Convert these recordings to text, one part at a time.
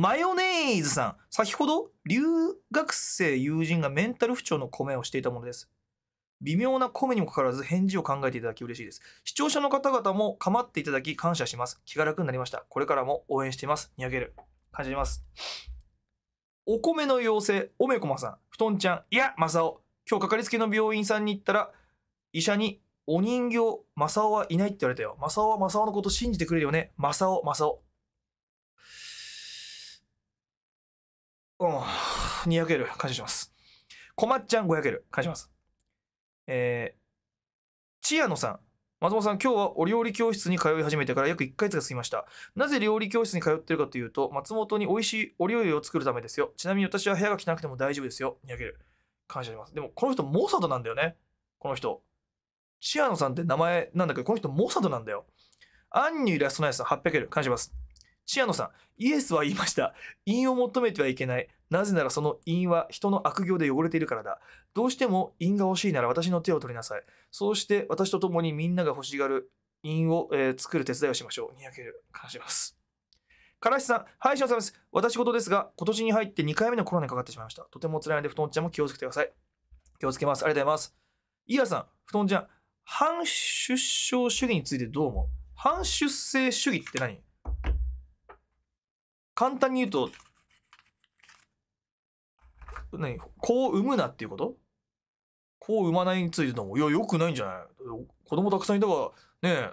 マヨネーズさん。先ほど、留学生友人がメンタル不調のコメをしていたものです。微妙なコメにもかかわらず返事を考えていただき嬉しいです。視聴者の方々も構っていただき感謝します。気が楽になりました。これからも応援しています。にあげる。感じます。お米の妖精、おめこまさん、布団ちゃん、いや、まさお。今日かかりつけの病院さんに行ったら、医者に、お人形、まさおはいないって言われたよ。まさおはまさおのこと信じてくれるよね。まさお、まさお。うん、200 l 感謝します。こまっちゃん500 l 感謝します。えー、チアノさん。松本さん、今日はお料理教室に通い始めてから約1ヶ月が過ぎました。なぜ料理教室に通ってるかというと、松本に美味しいお料理を作るためですよ。ちなみに私は部屋が汚くても大丈夫ですよ。200 l 感謝します。でも、この人、モーサドなんだよね。この人。チアノさんって名前なんだけど、この人、モーサドなんだよ。アンニュイラストナイスさん、800 l ル。感謝します。シアノさん、イエスは言いました。陰を求めてはいけない。なぜならその陰は人の悪行で汚れているからだ。どうしても陰が欲しいなら私の手を取りなさい。そうして私と共にみんなが欲しがる陰を、えー、作る手伝いをしましょう。にやける。感じます。からしさん、はい、しのさんです。私事ですが、今年に入って2回目のコロナにかかってしまいました。とても辛いので、布団ちゃんも気をつけてください。気をつけます。ありがとうございます。イヤさん、布団ちゃん、反出生主義についてどう思う反出生主義って何簡単に言うと、何子を産むなっていうこと子を産まないについてのも、いや、良くないんじゃない子供たくさんいたから、ねえ、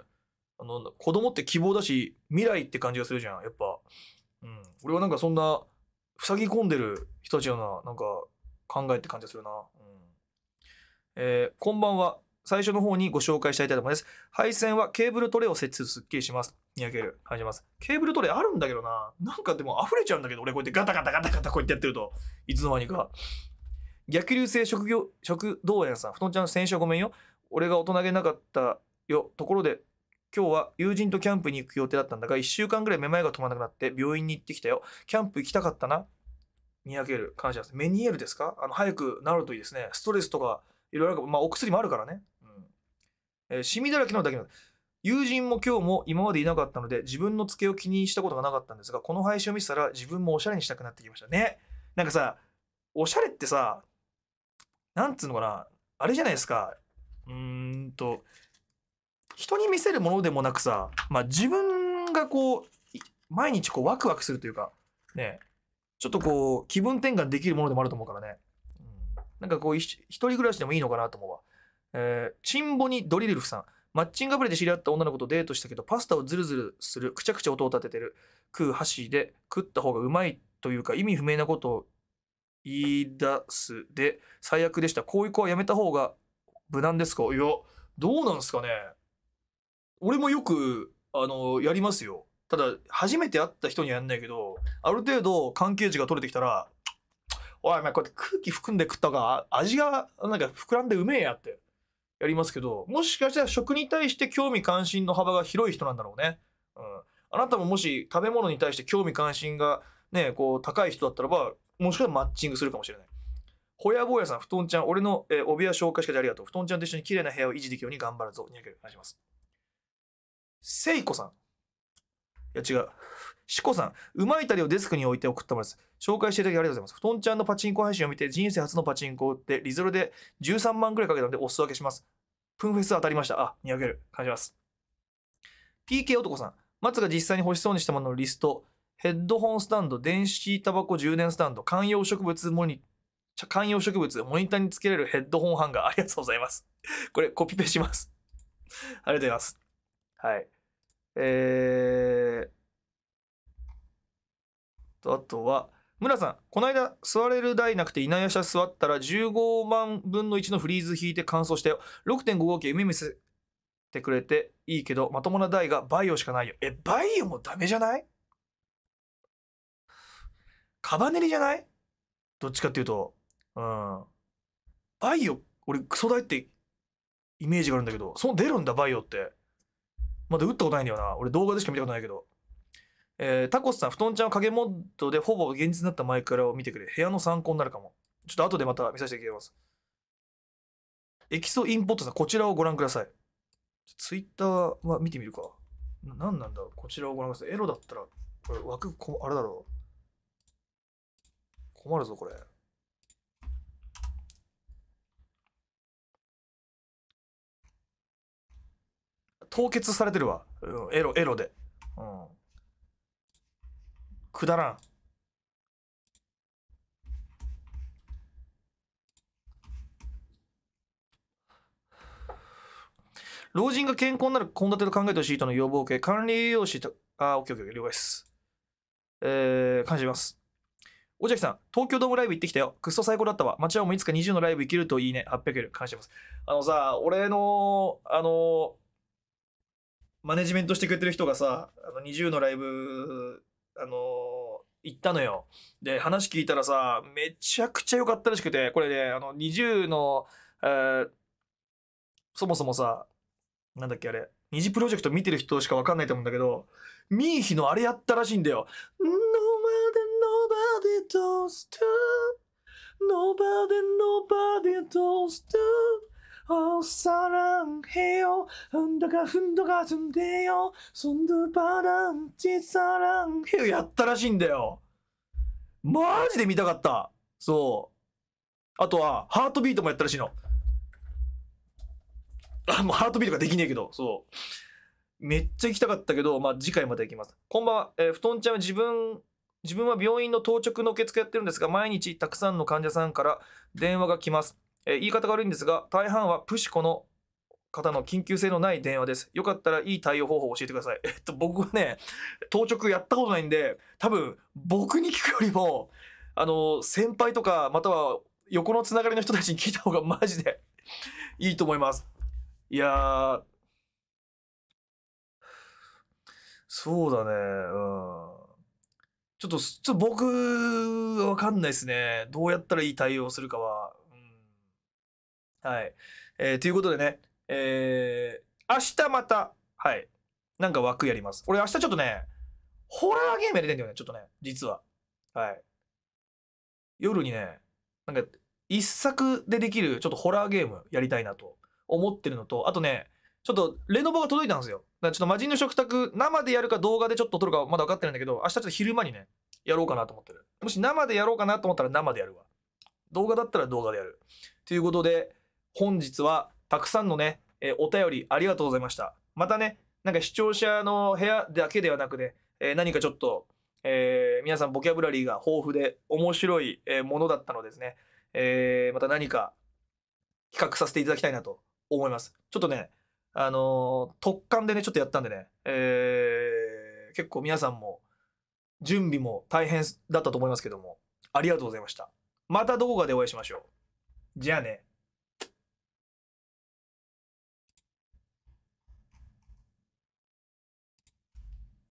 あの、子供って希望だし、未来って感じがするじゃん、やっぱ。うん。俺はなんかそんな、塞ぎ込んでる人たちのな、なんか、考えって感じがするな。うん。えー、こんばんは。最初の方にご紹介したいと思います。配線はケーブルトレイを設置すっきりします。見分ける。感じます。ケーブルトレイあるんだけどな。なんかでも溢れちゃうんだけど、俺こうやってガタガタガタガタこうやってやってると、いつの間にか。逆流性職業、食道炎さん。布団ちゃん先週ごめんよ。俺が大人げなかったよ。ところで、今日は友人とキャンプに行く予定だったんだが、1週間ぐらいめまいが止まらなくなって病院に行ってきたよ。キャンプ行きたかったな。見分ける。感謝です。メニエールですかあの、早くなるといいですね。ストレスとか、いろいろあるかまあ、お薬もあるからね。えー、シミだらけのだけの友人も今日も今までいなかったので自分のツケを気にしたことがなかったんですがこの配信を見てたら自分もおしゃれにしたくなってきましたねなんかさおしゃれってさなんつうのかなあれじゃないですかうーんと人に見せるものでもなくさ、まあ、自分がこう毎日こうワクワクするというかねちょっとこう気分転換できるものでもあると思うからね、うん、なんかこう一人暮らしでもいいのかなと思うわえー、チンボにドリルフさん。マッチングアプリで知り合った女の子とデートしたけど、パスタをズルズルする、くちゃくちゃ音を立ててる、食う箸で食った方がうまいというか、意味不明なことを言い出すで、最悪でした。こういう子はやめた方が無難ですかいや、どうなんですかね。俺もよく、あの、やりますよ。ただ、初めて会った人にはやんないけど、ある程度関係値が取れてきたら、おい、お前こうやって空気含んで食ったが味がなんか膨らんでうめえやって。やりますけど、もしかしたら食に対して興味関心の幅が広い人なんだろうね。うん。あなたももし食べ物に対して興味関心がね、こう高い人だったらば、もしかしたらマッチングするかもしれない。ほやぼやさん、布団ちゃん、俺の、えー、帯や消化しかでありがとう。布団ちゃんと一緒に綺麗な部屋を維持できるように頑張るぞ。にやける。お願いします。せいこさん。いや、違う。しこさん、うまいたりをデスクに置いて送ったものです。紹介していただきありがとうございます。ふとんちゃんのパチンコ配信を見て、人生初のパチンコを売って、リゾルで13万くらいかけたので、お裾分けします。プンフェス当たりました。あ、見上げる。感じます。PK 男さん、松が実際に欲しそうにしたもののリスト、ヘッドホンスタンド、電子タバコ充電スタンド、観葉植物モニ、観葉植物、モニターにつけれるヘッドホンハンガー、ありがとうございます。これ、コピペします。ありがとうございます。はい。えー、とあとは村さんこの間座れる台なくていない車座ったら15万分の1のフリーズ引いて乾燥したよ6 5号機夢見せてくれていいけどまともな台がバイオしかないよえバイオもダメじゃないカバネリじゃないどっちかっていうとうんバイオ俺クソ台ってイメージがあるんだけどその出るんだバイオってまだ打ったことないんだよな俺動画でしか見たことないけどえー、タコスさん、布団ちゃんは影モッドでほぼ現実になったマイクラを見てくれ。部屋の参考になるかも。ちょっと後でまた見させていただきます。エキソインポットさん、こちらをご覧ください。ツイッターは見てみるか。な何なんだろうこちらをご覧ください。エロだったら、これ枠こ、あれだろう。困るぞ、これ。凍結されてるわ。うん、エロ、エロで。くだらん。老人が健康になる献立と考えてほしいとの要望を受け、管理栄養士と、あ、オッケーオッケー、了解です。えー、感じます。おじゃきさん、東京ドームライブ行ってきたよ。くっそ最高だったわ。町はもういつか20のライブ行けるといいね。800円。感じます。あのさ、俺の、あの、マネジメントしてくれてる人がさ、あの20のライブあの行ったのよ。で、話聞いたらさ、めちゃくちゃ良かったらしくて、これね、あの、20の、えー、そもそもさ、なんだっけあれ、二次プロジェクト見てる人しかわかんないと思うんだけど、ミーヒのあれやったらしいんだよ。Nobody, nobody t o a s t o Nobody, nobody t o a s t o 사랑해요흔다가흔다가준대요손두바람지사랑해요やったらしいんだよマジで見たかったそうあとはハートビートもやったらしいのあもうハートビートができねえけどそうめっちゃ行きたかったけど、まあ、次回また行きます。こんばんは、えー、布団ちゃんは自分、自分は病院の当直の受付やってるんですが、毎日たくさんの患者さんから電話が来ます。えー、言い方が悪いんですが、大半はプシコの方の緊急性のない電話です。よかったらいい対応方法を教えてください。えっと、僕はね、当直やったことないんで、多分、僕に聞くよりも、あの、先輩とか、または横のつながりの人たちに聞いた方がマジで いいと思います。いやそうだね、うん。ちょっと、ちょっと僕、わかんないですね。どうやったらいい対応するかは。はい。えー、ということでね、えー、明日また、はい。なんか枠やります。俺明日ちょっとね、ホラーゲームやりたいんだよね、ちょっとね、実は。はい。夜にね、なんか、一作でできるちょっとホラーゲームやりたいなと思ってるのと、あとね、ちょっとレノボが届いたんですよ。だからちょっと魔人の食卓、生でやるか動画でちょっと撮るかまだ分かってないんだけど、明日ちょっと昼間にね、やろうかなと思ってる。もし生でやろうかなと思ったら生でやるわ。動画だったら動画でやる。ということで、本日はたくさんのね、えー、お便りありがとうございました。またね、なんか視聴者の部屋だけではなくね、えー、何かちょっと、えー、皆さんボキャブラリーが豊富で面白いものだったのですね、えー、また何か企画させていただきたいなと思います。ちょっとね、あのー、突貫でね、ちょっとやったんでね、えー、結構皆さんも準備も大変だったと思いますけども、ありがとうございました。またどこかでお会いしましょう。じゃあね。